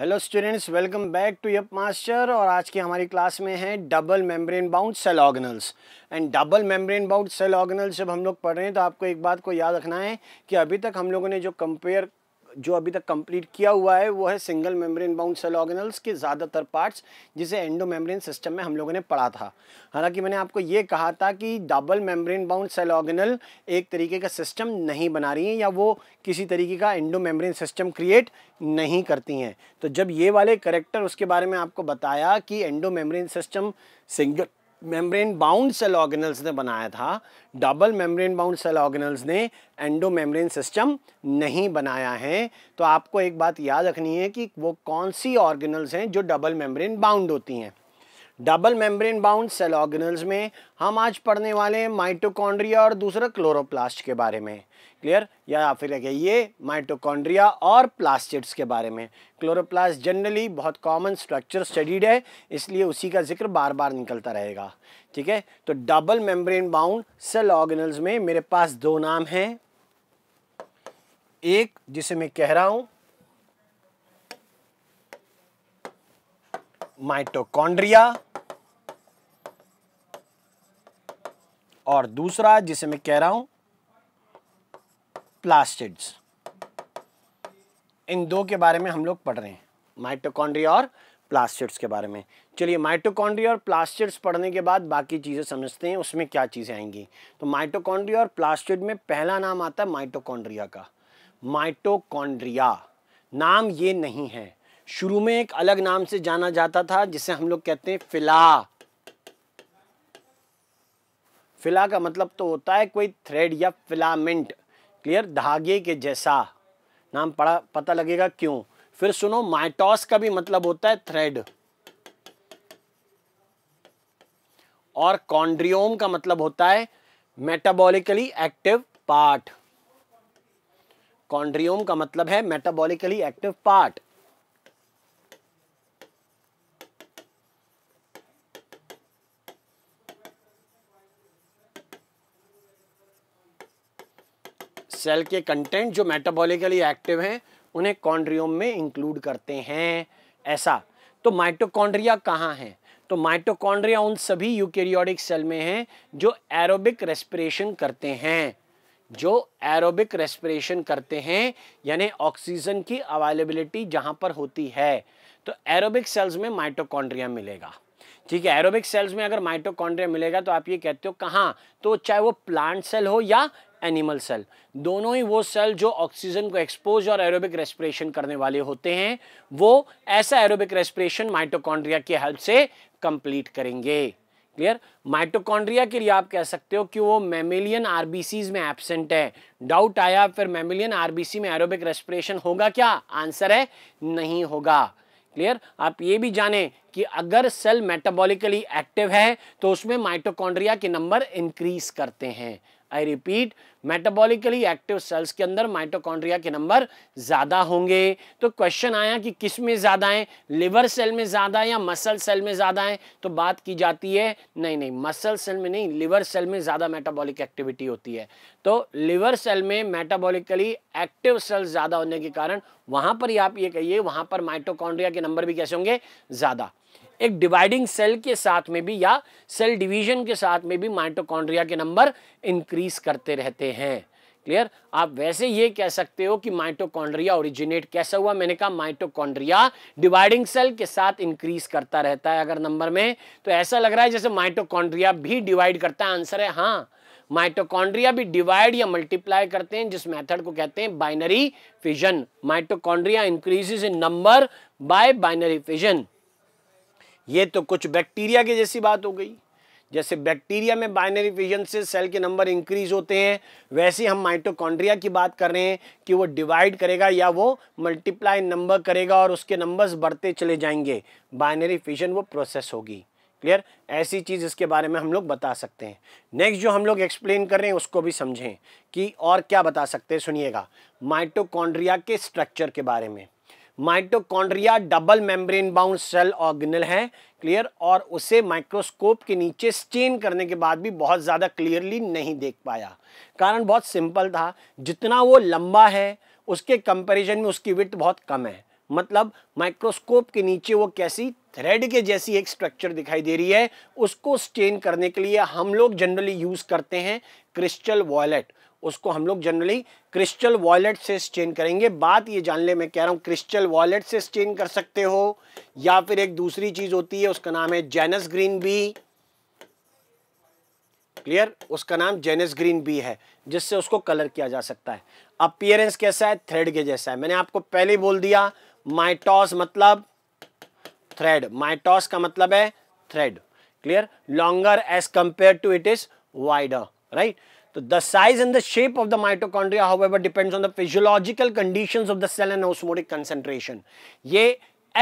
Hello students welcome back to yup master और आज की हमारी क्लास में है double membrane bound cell organelles and double membrane bound cell organelles जब हम लोग पढ़ रहे हैं तो आपको एक बात को याद रखना है कि अभी तक हम लोगों ने जो कंपेयर जो अभी तक कंप्लीट किया हुआ है वो है single membrane bound cell organelles के ज़्यादातर पार्ट्स जिसे एंडो मेम्ब्रेन सिस्टम में हम लोगों ने पढ़ा था हालांकि मैंने आपको ये कहा था कि double membrane bound cell organelle एक तरीके का सिस्टम नहीं बना रही हैं या वो किसी तरीके का एंडो मेम्ब्रेन सिस्टम क्रिएट नहीं करती हैं तो जब ये वाले करेक्टर उसके बारे में आपको बताया कि endomembrane system single membrane bound cell organelles ने बनाया था double membrane bound cell organelles ने एंडो मेम्ब्रेन सिस्टम नहीं बनाया है तो आपको एक बात याद रखनी है कि वो कौन सी ऑर्गेनल्स हैं जो डबल मेम्ब्रेन बाउंड होती हैं double membrane bound cell organelles में हम आज पढ़ने वाले हैं माइटोकॉन्ड्रिया और दूसरा क्लोरोप्लास्ट के बारे में क्लियर या फिर रखिए ये माइटोकॉन्ड्रिया और प्लास्टिड्स के बारे में क्लोरोप्लास्ट जनरली बहुत कॉमन स्ट्रक्चर स्टडीड है इसलिए उसी का जिक्र बार बार निकलता रहेगा ठीक है तो double membrane bound cell organelles में मेरे पास दो नाम हैं एक जिसे मैं कह रहा हूं माइटोकॉन्ड्रिया और दूसरा जिसे मैं कह रहा हूं प्लास्टिड्स इन दो के बारे में हम लोग पढ़ रहे हैं माइटोकॉन्ड्रिया और प्लास्टिड्स के बारे में चलिए माइटोकॉन्ड्रिया और प्लास्टिड्स पढ़ने के बाद बाकी चीज़ें समझते हैं उसमें क्या चीज़ें आएंगी तो माइटोकॉन्ड्रिया और प्लास्टिड में पहला नाम आता है माइटोकॉन्ड्रिया का माइटोकॉन्ड्रिया नाम ये नहीं है शुरू में एक अलग नाम से जाना जाता था जिसे हम लोग कहते हैं फिला फिला का मतलब तो होता है कोई थ्रेड या फिलामेंट क्लियर धागे के जैसा नाम पड़ा पता लगेगा क्यों फिर सुनो माइटॉस का भी मतलब होता है थ्रेड और कॉन्ड्रियोम का मतलब होता है मेटाबॉलिकली एक्टिव पार्ट कॉन्ड्रियोम का मतलब है मेटाबॉलिकली एक्टिव पार्ट सेल के कंटेंट जो मेटाबॉलिकली एक्टिव हैं उन्हें कॉन्ड्रियोम में इंक्लूड करते हैं ऐसा तो माइटोकॉन्ड्रिया कहाँ हैं तो माइटोकॉन्ड्रिया उन सभी यूकेरियोडिक सेल में हैं जो एरोबिक रेस्पिरेशन करते हैं जो एरोबिक रेस्पिरेशन करते हैं यानी ऑक्सीजन की अवेलेबिलिटी जहाँ पर होती है तो एरोबिक सेल्स में माइटोकॉन्ड्रिया मिलेगा ठीक है एरोबिक सेल्स में अगर माइटोकॉन्ड्रिया मिलेगा तो आप ये कहते हो कहाँ तो चाहे वो प्लांट सेल हो या एनिमल सेल दोनों ही वो सेल जो ऑक्सीजन को एक्सपोज और एरोबिक रेस्पिरेशन करने वाले होते हैं वो ऐसा एरोबिक रेस्पिरेशन माइटोकॉन्ड्रिया की हेल्प से कंप्लीट करेंगे क्लियर माइटोकॉन्ड्रिया के लिए आप कह सकते हो कि वो मेमिलियन आरबीसीज में एबसेंट है डाउट आया फिर मेमिलियन आरबीसी में एरोबिक रेस्पिरेशन होगा क्या आंसर है नहीं होगा क्लियर आप ये भी जाने कि अगर सेल मेटाबॉलिकली एक्टिव है तो उसमें माइटोकॉन्ड्रिया के नंबर इंक्रीज करते हैं I repeat metabolically active cells के अंदर माइटोकॉन्ड्रिया के नंबर ज़्यादा होंगे तो क्वेश्चन आया कि किस में ज़्यादा है लिवर सेल में ज़्यादा है या मसल सेल में ज़्यादा है तो बात की जाती है नहीं नहीं मसल सेल में नहीं लिवर सेल में ज़्यादा मेटाबॉलिक एक्टिविटी होती है तो लिवर सेल में मेटाबॉलिकली एक्टिव सेल्स ज़्यादा होने के कारण वहाँ पर आप ये कहिए वहाँ पर माइटोकॉन्ड्रिया के नंबर भी कैसे होंगे ज़्यादा एक डिवाइडिंग सेल के साथ में भी या सेल डिवीजन के साथ में भी माइटोकॉन्ड्रिया के नंबर इंक्रीज करते रहते हैं क्लियर आप वैसे ये कह सकते हो कि माइटोकॉन्ड्रिया ओरिजिनेट कैसा हुआ मैंने कहा माइटोकॉन्ड्रिया डिवाइडिंग सेल के साथ इंक्रीज करता रहता है अगर नंबर में तो ऐसा लग रहा है जैसे माइटोकॉन्ड्रिया भी डिवाइड करता है आंसर है हाँ माइटोकॉन्ड्रिया भी डिवाइड या मल्टीप्लाई करते हैं जिस मेथड को कहते हैं binary fission mitochondria increases in number by binary fission ये तो कुछ बैक्टीरिया के जैसी बात हो गई जैसे बैक्टीरिया में बाइनरी फिजन से सेल के नंबर इंक्रीज होते हैं वैसे हम माइटोकॉन्ड्रिया की बात कर रहे हैं कि वो डिवाइड करेगा या वो मल्टीप्लाई नंबर करेगा और उसके नंबर्स बढ़ते चले जाएंगे बाइनरी फिजन वो प्रोसेस होगी क्लियर ऐसी चीज़ इसके बारे में हम लोग बता सकते हैं नेक्स्ट जो हम लोग एक्सप्लेन कर रहे हैं उसको भी समझें कि और क्या बता सकते हैं सुनिएगा माइटोकॉन्ड्रिया के स्ट्रक्चर के बारे में mitochondria double membrane bound cell organelle है क्लियर और उसे माइक्रोस्कोप के नीचे स्टेन करने के बाद भी बहुत ज़्यादा क्लियरली नहीं देख पाया कारण बहुत सिंपल था जितना वो लंबा है उसके कंपैरिजन में उसकी विथ बहुत कम है मतलब माइक्रोस्कोप के नीचे वो कैसी थ्रेड के जैसी एक स्ट्रक्चर दिखाई दे रही है उसको स्टेन करने के लिए हम लोग जनरली यूज़ करते हैं क्रिस्टल वॉयलेट उसको हम लोग जनरली क्रिस्टल वॉलेट से स्टेन करेंगे बात ये जानने मैं कह रहा हूँ क्रिस्टल वॉलेट से स्टेन कर सकते हो या फिर एक दूसरी चीज़ होती है उसका नाम है जेनस ग्रीन बी क्लियर उसका नाम जेनस ग्रीन बी है जिससे उसको कलर किया जा सकता है अपियरेंस कैसा है थ्रेड के जैसा है मैंने आपको पहले ही बोल दिया माइटॉस मतलब थ्रेड माइटॉस का मतलब है thread clear longer as compare to it is wider right तो the size and the shape of the mitochondria however depends on the physiological condition of the cell and osmotic concentration ये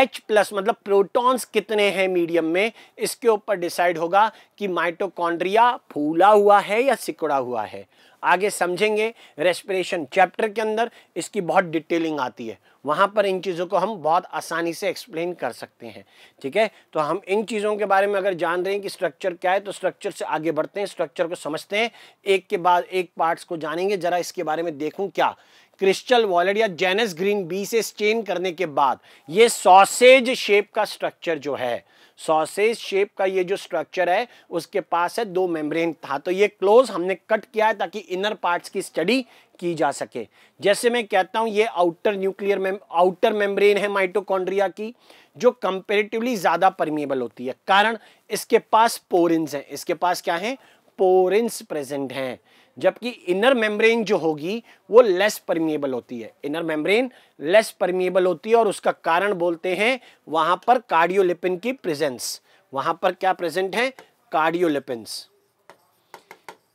H plus मतलब protons कितने हैं medium में इसके ऊपर decide होगा कि माइटोकॉन्ड्रिया फूला हुआ है या सिकुड़ा हुआ है आगे समझेंगे रेस्पिरेशन चैप्टर के अंदर इसकी बहुत डिटेलिंग आती है वहाँ पर इन चीज़ों को हम बहुत आसानी से एक्सप्लेन कर सकते हैं ठीक है तो हम इन चीज़ों के बारे में अगर जान रहे हैं कि स्ट्रक्चर क्या है तो स्ट्रक्चर से आगे बढ़ते हैं स्ट्रक्चर को समझते हैं एक के बाद एक पार्ट्स को जानेंगे ज़रा इसके बारे में देखूँ क्या क्रिस्टल वॉलेट या जेनस ग्रीन बी से स्टेन करने के बाद ये सॉसेज शेप का स्ट्रक्चर जो है सॉसेज शेप का ये जो स्ट्रक्चर है उसके पास है दो मेम्ब्रेन था तो ये क्लोज हमने कट किया है ताकि इनर पार्ट्स की स्टडी की जा सके जैसे मैं कहता हूँ ये outer nuclear mem outer membrane है माइटोकॉन्ड्रिया की जो कंपेरेटिवली ज़्यादा परमिएबल होती है कारण इसके पास पोरिन्स हैं इसके पास क्या है पोरिन्स प्रेजेंट हैं जबकि इनर मेम्ब्रेन जो होगी वो लेस परमिएबल होती है इनर मेम्ब्रेन लेस परमिएबल होती है और उसका कारण बोलते हैं वहां पर कार्डियोलिपिन की प्रेजेंस वहां पर क्या प्रेजेंट है कार्डियोलिपिन्स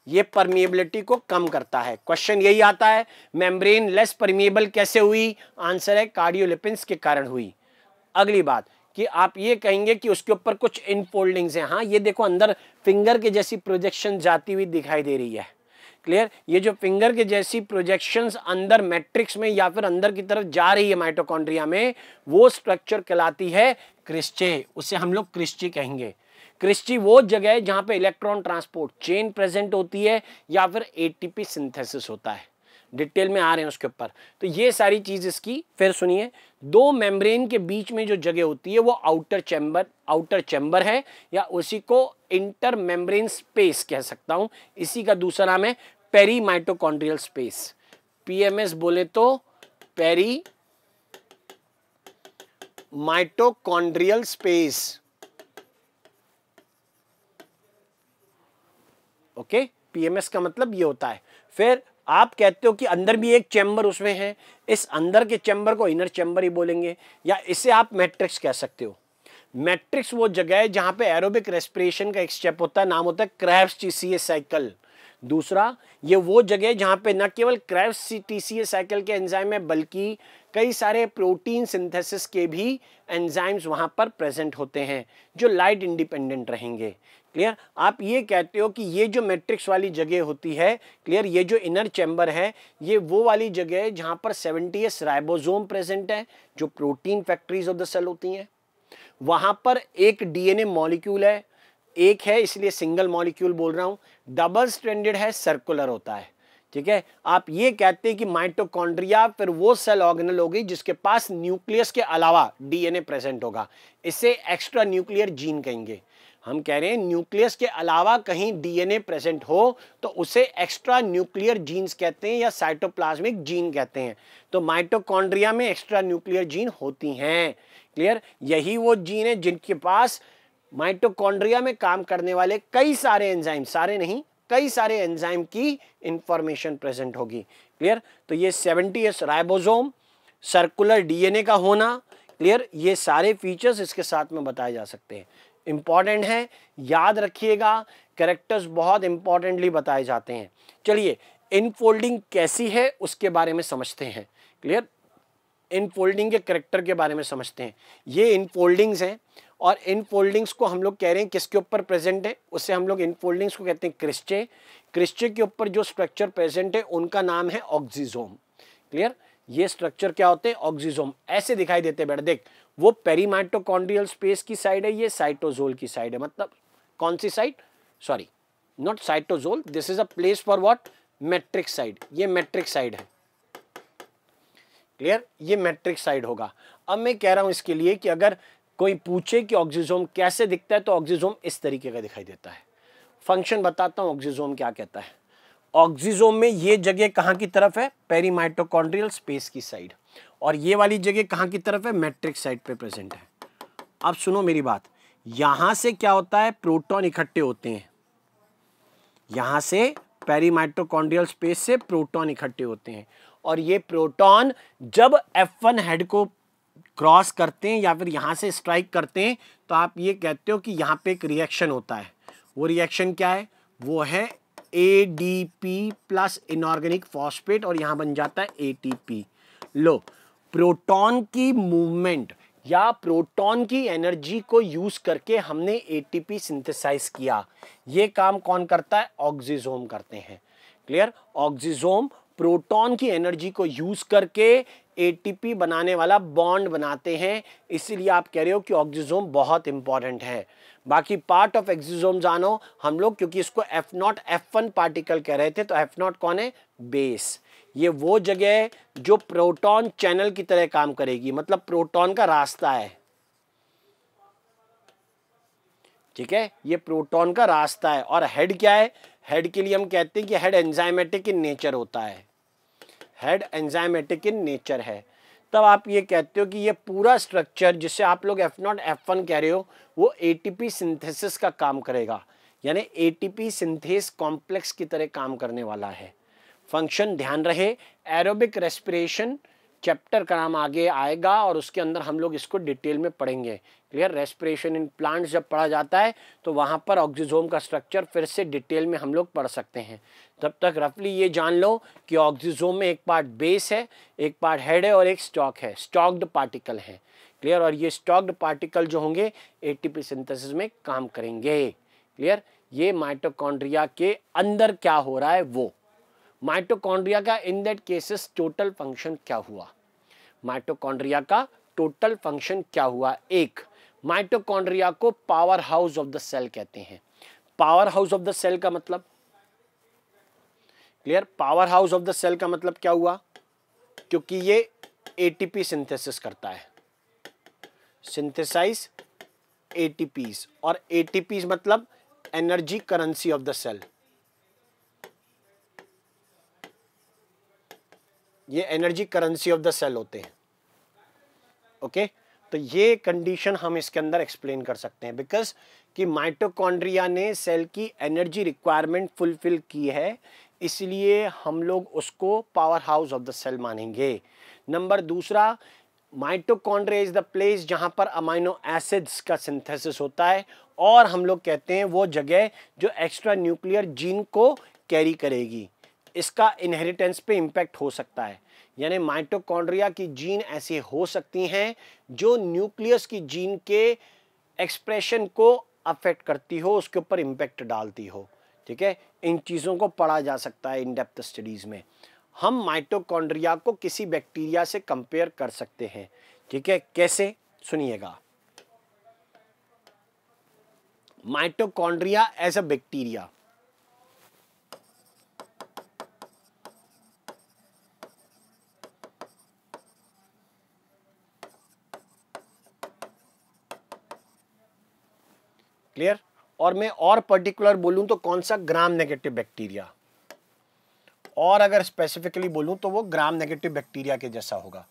ये परमिएबिलिटी को कम करता है क्वेश्चन यही आता है मेम्ब्रेन लेस परमिएबल कैसे हुई आंसर है कार्डियोलिपिन्स के कारण हुई अगली बात कि आप ये कहेंगे कि उसके ऊपर कुछ इनफोल्डिंग्स हैं हाँ ये देखो अंदर फिंगर के जैसी प्रोजेक्शन जाती हुई दिखाई दे रही है क्लियर ये जो फिंगर के जैसी प्रोजेक्शंस अंदर मैट्रिक्स में या फिर अंदर की तरफ जा रही है माइटोकॉन्ड्रिया में वो स्ट्रक्चर कहलाती है क्रिस्चे उसे हम लोग क्रिस्ची कहेंगे क्रिस्टी वो जगह है जहां पे इलेक्ट्रॉन ट्रांसपोर्ट चेन प्रेजेंट होती है या फिर एटीपी सिंथेसिस होता है डिटेल में आ रहे हैं उसके ऊपर तो ये सारी चीज़ इसकी फिर सुनिए दो मेम्ब्रेन के बीच में जो जगह होती है वो आउटर चैम्बर आउटर चैम्बर है या उसी को इंटर मेम्ब्रेन स्पेस कह सकता हूं इसी का दूसरा नाम है पेरी माइटोकॉन्ड्रियल स्पेस पीएमएस बोले तो perimitochondrial space okay PMS का मतलब ये होता है फिर आप कहते हो कि अंदर भी एक चैम्बर उसमें है इस अंदर के चैम्बर को इनर चैम्बर ही बोलेंगे या इसे आप मैट्रिक्स कह सकते हो मैट्रिक्स वो जगह है जहां पे एरोबिक रेस्पिरेशन का एक स्टेप होता है नाम होता है क्रैप्स टी सी साइकिल दूसरा ये वो जगह है जहां पे न केवल क्रैप्स टी सी साइकिल के एंजाइम है बल्कि कई सारे प्रोटीन सिंथेसिस के भी एंजाइम्स वहां पर प्रेजेंट होते हैं जो लाइट इंडिपेंडेंट रहेंगे क्लियर आप ये कहते हो कि ये जो मैट्रिक्स वाली जगह होती है क्लियर ये जो इनर चैम्बर है ये वो वाली जगह है जहाँ पर सेवेंटी एस राइबोजोम प्रेजेंट है जो protein factories of the cell होती हैं वहाँ पर एक डीएनए मॉलिक्यूल है एक है इसलिए सिंगल मॉलिक्यूल बोल रहा हूँ डबल स्टैंडर्ड है सर्कुलर होता है ठीक है आप ये कहते हैं कि माइटोकॉन्ड्रिया फिर वो सेल ऑर्गेनल होगी जिसके पास न्यूक्लियस के अलावा डीएनए प्रेजेंट होगा इसे एक्स्ट्रा न्यूक्लियर जीन कहेंगे हम कह रहे हैं न्यूक्लियस के अलावा कहीं डीएनए प्रेजेंट हो तो उसे एक्स्ट्रा न्यूक्लियर जीन्स कहते हैं या साइटोप्लाज्मिक जीन कहते हैं तो माइटोकॉन्ड्रिया में एक्स्ट्रा न्यूक्लियर जीन होती हैं क्लियर यही वो जीन है जिनके पास माइटोकॉन्ड्रिया में काम करने वाले कई सारे एंजाइम सारे नहीं कई सारे एंजाइम की इंफॉर्मेशन प्रेजेंट होगी क्लियर तो ये seventy S ribosome circular DNA का होना क्लियर ये सारे फीचर्स इसके साथ में बताए जा सकते हैं इम्पॉर्टेंट हैं याद रखिएगा करेक्टर्स बहुत इम्पॉर्टेंटली बताए जाते हैं चलिए इनफोल्डिंग कैसी है उसके बारे में समझते हैं क्लियर इनफोल्डिंग के करेक्टर के बारे में समझते हैं ये इनफोल्डिंग्स हैं और इन फोल्डिंग्स को हम लोग कह रहे हैं किसके ऊपर प्रेजेंट है उससे हम लोग इन फोल्डिंग्स को कहते हैं क्रिस्चे क्रिस्चे के ऊपर जो स्ट्रक्चर प्रेजेंट है उनका नाम है ऑक्सीजोम क्लियर ये स्ट्रक्चर क्या होते हैं ऑक्सीजोम ऐसे दिखाई देते बेटा देख वो पेरीमाइटोकॉन्ड्रियल स्पेस की साइड है ये साइटोजोल की साइड है मतलब कौन सी side sorry not cytosol this is a place for what matrix side ये मैट्रिक साइड है क्लियर ये मैट्रिक साइड होगा अब मैं कह रहा हूं इसके लिए कि अगर कोई पूछे कि ऑक्सीजोम कैसे दिखता है तो ऑक्सीजोम इस तरीके का दिखाई देता है फंक्शन बताता हूं ऑक्सीजोम क्या कहता है ऑक्सीजोम में ये जगह कहाँ की तरफ है पेरीमाइटोकॉन्ड्रियल स्पेस की साइड और ये वाली जगह कहाँ की तरफ है मैट्रिक साइड पे प्रेजेंट है अब सुनो मेरी बात यहाँ से क्या होता है प्रोटॉन इकट्ठे होते हैं यहाँ से पेरीमाइटोकॉन्ड्रियल स्पेस से प्रोटॉन इकट्ठे होते हैं और ये प्रोटॉन जब F1 हेड को क्रॉस करते हैं या फिर यहाँ से स्ट्राइक करते हैं तो आप ये कहते हो कि यहाँ पे एक रिएक्शन होता है वो रिएक्शन क्या है वो है A D P plus inorganic phosphate और यहाँ बन जाता है ए टी पी लो प्रोटॉन की मूवमेंट या प्रोटॉन की एनर्जी को यूज करके हमने एटीपी सिंथेसाइज किया ये काम कौन करता है ऑक्सीजोम करते हैं क्लियर ऑक्सीजोम प्रोटॉन की एनर्जी को यूज करके एटीपी बनाने वाला बॉन्ड बनाते हैं इसीलिए आप कह रहे हो कि ऑक्सीजोम बहुत इंपॉर्टेंट है बाकी पार्ट ऑफ एक्सिजोम जानो हम लोग क्योंकि इसको F naught F one particle कह रहे थे तो एफ नॉट कौन है बेस ये वो जगह है जो प्रोटॉन चैनल की तरह काम करेगी मतलब प्रोटॉन का रास्ता है ठीक है ये प्रोटॉन का रास्ता है और हेड क्या है हेड के लिए हम कहते हैं कि हेड एंजाइमेटिक इन नेचर होता है हेड एंजाइमेटिक इन नेचर है तब आप ये कहते हो कि ये पूरा स्ट्रक्चर जिसे आप लोग एफ नॉट एफ वन कह रहे हो वो एटीपी सिंथेसिस का काम करेगा यानी एटीपी सिंथेस कॉम्प्लेक्स की तरह काम करने वाला है फंक्शन ध्यान रहे एरोबिक रेस्पिरेशन चैप्टर का नाम आगे आएगा और उसके अंदर हम लोग इसको डिटेल में पढ़ेंगे क्लियर रेस्पिरेशन इन प्लांट्स जब पढ़ा जाता है तो वहाँ पर ऑक्सीजोम का स्ट्रक्चर फिर से डिटेल में हम लोग पढ़ सकते हैं तब तक रफली ये जान लो कि ऑक्सीजोम में एक पार्ट बेस है एक पार्ट हेड है और एक स्टॉक है स्टॉक्ड पार्टिकल है क्लियर और ये स्टॉक्ड पार्टिकल जो होंगे एटीपी सिंथेसिस में काम करेंगे क्लियर ये माइटोकॉन्ड्रिया के अंदर क्या हो रहा है वो माइटोकॉन्ड्रिया का in that cases total function क्या हुआ माइटोकॉन्ड्रिया का टोटल फंक्शन क्या हुआ एक माइटोकॉन्ड्रिया को power house of the cell कहते हैं power house of the cell का मतलब clear power house of the cell का मतलब क्या हुआ क्योंकि ये एटीपी सिंथेसिस करता है सिंथेसाइज एटीपीस और एटीपीस मतलब energy currency of the cell ये energy currency of the cell होते हैं ओके okay? तो ये कंडीशन हम इसके अंदर एक्सप्लेन कर सकते हैं बिकॉज कि माइटोकॉन्ड्रिया ने सेल की एनर्जी रिक्वायरमेंट फुलफिल की है इसलिए हम लोग उसको power house of the cell मानेंगे नंबर दूसरा माइटोकॉन्ड्रिया इज़ द प्लेस जहाँ पर अमाइनो एसिड्स का सिंथेसिस होता है और हम लोग कहते हैं वो जगह जो एक्स्ट्रा न्यूक्लियर जीन को कैरी करेगी इसका इनहेरिटेंस पे इम्पैक्ट हो सकता है यानी माइटोकॉन्ड्रिया की जीन ऐसी हो सकती हैं जो न्यूक्लियस की जीन के एक्सप्रेशन को अफेक्ट करती हो उसके ऊपर इम्पैक्ट डालती हो ठीक है इन चीज़ों को पढ़ा जा सकता है इन डेप्थ स्टडीज़ में हम माइटोकॉन्ड्रिया को किसी बैक्टीरिया से कंपेयर कर सकते हैं ठीक है कैसे सुनिएगा mitochondria as a bacteria clear और मैं और पर्टिकुलर बोलूं तो कौन सा ग्राम नेगेटिव बैक्टीरिया और अगर स्पेसिफिकली बोलूं तो वो ग्राम नेगेटिव बैक्टीरिया के जैसा होगा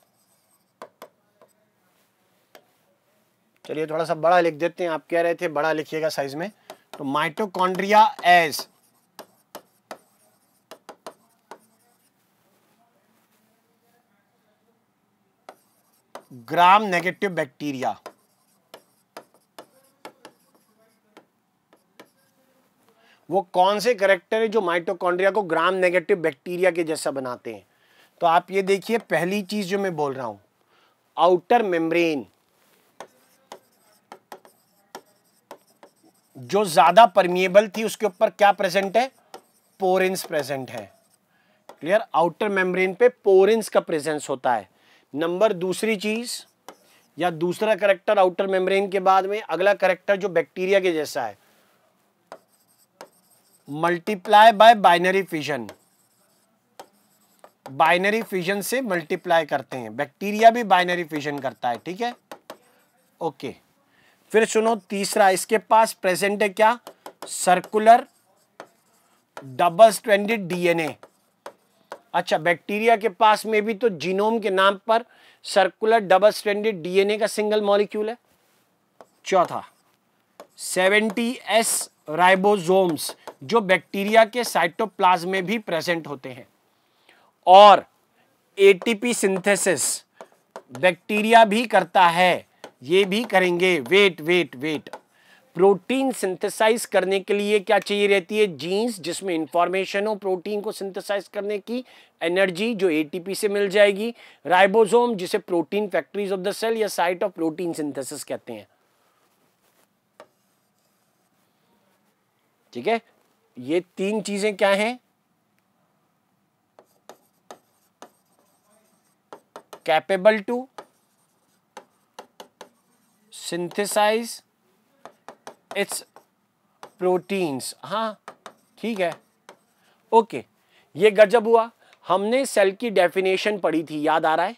चलिए थोड़ा सा बड़ा लिख देते हैं आप कह रहे थे बड़ा लिखिएगा साइज में तो mitochondria as gram negative bacteria वो कौन से करेक्टर है जो माइटोकॉन्ड्रिया को ग्राम नेगेटिव बैक्टीरिया के जैसा बनाते हैं तो आप ये देखिए पहली चीज जो मैं बोल रहा हूं आउटर मेम्ब्रेन जो ज्यादा परमिएबल थी उसके ऊपर क्या प्रेजेंट है पोरेंस प्रेजेंट है क्लियर आउटर मेम्ब्रेन पे पोरेंस का प्रेजेंस होता है नंबर दूसरी चीज या दूसरा करेक्टर आउटर मेम्ब्रेन के बाद में अगला करेक्टर जो बैक्टीरिया के जैसा है multiply by binary fission binary fission से मल्टीप्लाई करते हैं बैक्टीरिया भी बाइनरी फिजन करता है ठीक है ओके फिर सुनो तीसरा इसके पास प्रेजेंट है क्या सर्कुलर डबल स्ट्रेंडेड डीएनए अच्छा बैक्टीरिया के पास में भी तो जीनोम के नाम पर सर्कुलर डबल स्ट्रेंडेड डीएनए का सिंगल मॉलिक्यूल है चौथा सेवेंटी एस राइबोजोम्स जो बैक्टीरिया के साइटोप्लाज्म में भी प्रेजेंट होते हैं और एटीपी सिंथेसिस बैक्टीरिया भी करता है ये भी करेंगे wait wait wait protein synthesize करने के लिए क्या चाहिए रहती है जीन्स जिसमें इंफॉर्मेशन हो प्रोटीन को सिंथेसाइज करने की एनर्जी जो एटीपी से मिल जाएगी राइबोसोम जिसे protein factories of the cell या साइट ऑफ प्रोटीन सिंथेसिस कहते हैं ठीक है ये तीन चीज़ें क्या हैं capable to synthesize its proteins हाँ ठीक है ओके ये गजब हुआ हमने सेल की डेफिनेशन पढ़ी थी याद आ रहा है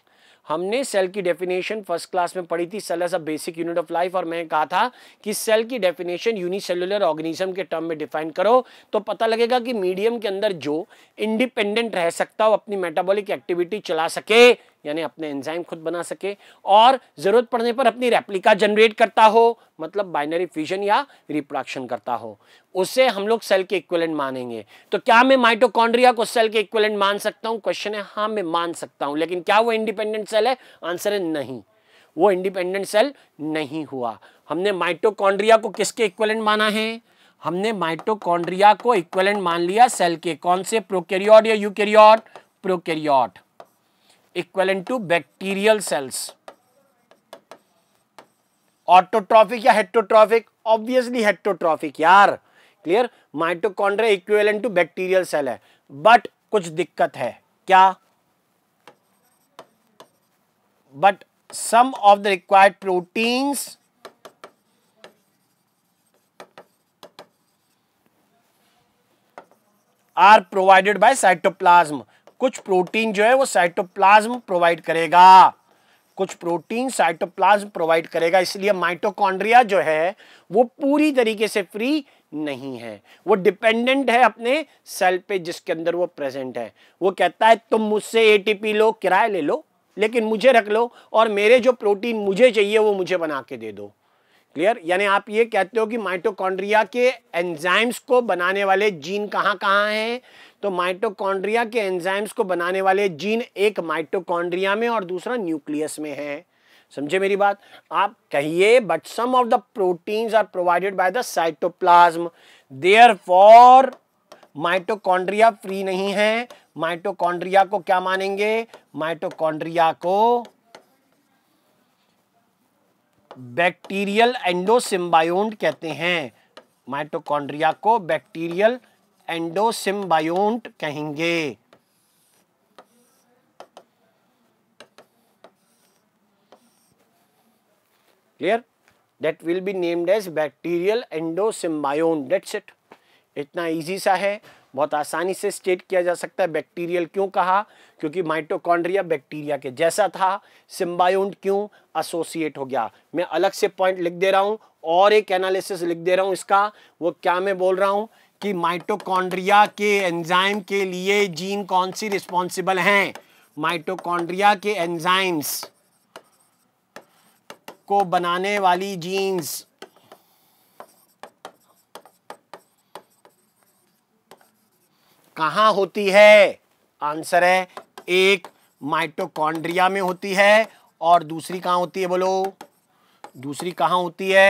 हमने सेल की डेफिनेशन फर्स्ट क्लास में पढ़ी थी cell as a basic unit of life और मैंने कहा था कि सेल की डेफिनेशन यूनिसेलुलर ऑर्गेनिज्म के टर्म में डिफाइन करो तो पता लगेगा कि मीडियम के अंदर जो इंडिपेंडेंट रह सकता हो अपनी मेटाबॉलिक एक्टिविटी चला सके यानी अपने एंजाइम खुद बना सके और ज़रूरत पड़ने पर अपनी रेप्लिका जनरेट करता हो मतलब बाइनरी फ्यूजन या रिप्रोडक्शन करता हो उसे हम लोग सेल के इक्वलेंट मानेंगे तो क्या मैं माइटोकॉन्ड्रिया को सेल के इक्वलेंट मान सकता हूँ क्वेश्चन है हाँ मैं मान सकता हूँ लेकिन क्या वो इंडिपेंडेंट सेल है आंसर है नहीं वो इंडिपेंडेंट सेल नहीं हुआ हमने माइटोकॉन्ड्रिया को किसके इक्वलेंट माना है हमने माइटोकॉन्ड्रिया को इक्वलेंट मान लिया सेल के कौन से प्रोकेरियोट या eukaryote prokaryote equivalent to bacterial cells autotrophic या हेट्रोट्रॉफिक ऑब्वियसली हेट्रोट्रॉफिक यार clear mitochondria equivalent to bacterial cell है बट कुछ दिक्कत है क्या but some of the required proteins are provided by cytoplasm कुछ प्रोटीन जो है वो साइटोप्लाज्म प्रोवाइड करेगा कुछ प्रोटीन साइटोप्लाज्म प्रोवाइड करेगा इसलिए माइटोकॉन्ड्रिया जो है वो पूरी तरीके से फ्री नहीं है वो डिपेंडेंट है अपने सेल पे जिसके अंदर वो प्रेजेंट है वो कहता है तुम मुझसे एटीपी लो किराया ले लो लेकिन मुझे रख लो और मेरे जो प्रोटीन मुझे चाहिए वो मुझे बना के दे दो क्लियर यानी आप ये कहते हो कि माइटोकॉन्ड्रिया के एंजाइम्स को बनाने वाले जीन कहाँ कहाँ हैं तो माइटोकॉन्ड्रिया के एंजाइम्स को बनाने वाले जीन एक माइटोकॉन्ड्रिया में और दूसरा न्यूक्लियस में है समझे मेरी बात आप कहिए but some of the proteins are provided by the cytoplasm therefore mitochondria free नहीं है माइटोकॉन्ड्रिया को क्या मानेंगे माइटोकॉन्ड्रिया को बैक्टीरियल एंडोसिम्बायोन्ट कहते हैं माइटोकॉन्ड्रिया को बैक्टीरियल एंडोसिम्बायोन्ट कहेंगे clear that will be named as bacterial endosymbiont that's it इतना इजी सा है बहुत आसानी से स्टेट किया जा सकता है बैक्टीरियल क्यों कहा क्योंकि माइटोकॉन्ड्रिया बैक्टीरिया के जैसा था सिम्बायोन्ट क्यों एसोसिएट हो गया मैं अलग से पॉइंट लिख दे रहा हूँ और एक एनालिसिस लिख दे रहा हूँ इसका वो क्या मैं बोल रहा हूँ कि माइटोकॉन्ड्रिया के एंजाइम के लिए जीन कौन सी रिस्पॉन्सिबल हैं माइटोकॉन्ड्रिया के एंजाइम्स को बनाने वाली जीन्स कहा होती है आंसर है एक माइटोकॉन्ड्रिया में होती है और दूसरी कहां होती है बोलो दूसरी कहां होती है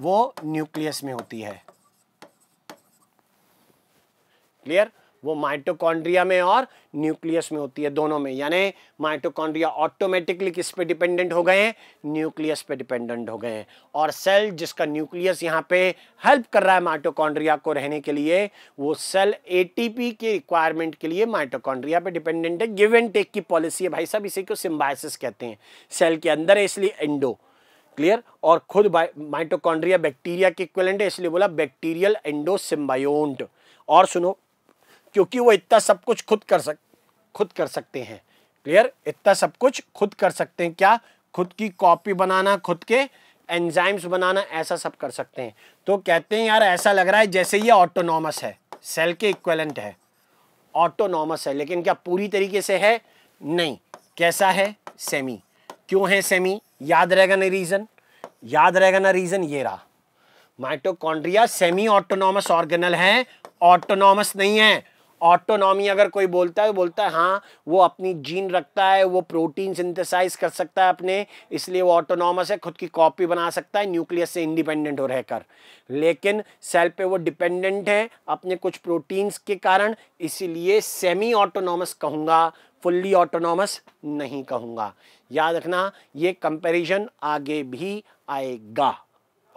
वो न्यूक्लियस में होती है क्लियर वो माइटोकॉन्ड्रिया में और न्यूक्लियस में होती है दोनों में यानी माइटोकॉन्ड्रिया ऑटोमेटिकली किस पे डिपेंडेंट हो गए हैं न्यूक्लियस पे डिपेंडेंट हो गए हैं और सेल जिसका न्यूक्लियस यहाँ पे हेल्प कर रहा है माइटोकॉन्ड्रिया को रहने के लिए वो सेल एटीपी के रिक्वायरमेंट के लिए माइटोकॉन्ड्रिया पे डिपेंडेंट है गिव एंड टेक की पॉलिसी है भाई साहब इसी को सिम्बाइसिस कहते हैं सेल के अंदर है इसलिए एंडो क्लियर और खुद माइटोकॉन्ड्रिया बैक्टीरिया के इक्वलेंट है इसलिए बोला बैक्टीरियल एंडोसिम्बायोन्ट और सुनो क्योंकि वो इतना सब कुछ खुद कर सक खुद कर सकते हैं क्लियर इतना सब कुछ खुद कर सकते हैं क्या खुद की कॉपी बनाना खुद के एंजाइम्स बनाना ऐसा सब कर सकते हैं तो कहते हैं यार ऐसा लग रहा है जैसे ये ऑटोनॉमस है सेल के इक्वेलेंट है ऑटोनॉमस है लेकिन क्या पूरी तरीके से है नहीं कैसा है सेमी क्यों है सेमी याद रहेगा ना रीज़न याद रहेगा ना रीज़न ये रहा माइटोकॉन्ड्रिया सेमी ऑटोनॉमस ऑर्गेनल है ऑटोनॉमस नहीं है ऑटोनॉमी अगर कोई बोलता है बोलता है हाँ वो अपनी जीन रखता है वो प्रोटीन सिंथेसाइज कर सकता है अपने इसलिए वो ऑटोनॉमस है खुद की कॉपी बना सकता है न्यूक्लियस से इंडिपेंडेंट हो रहकर लेकिन सेल पे वो डिपेंडेंट है अपने कुछ प्रोटीन्स के कारण इसीलिए सेमी ऑटोनॉमस कहूँगा फुल्ली ऑटोनॉमस नहीं कहूँगा याद रखना ये कंपेरिजन आगे भी आएगा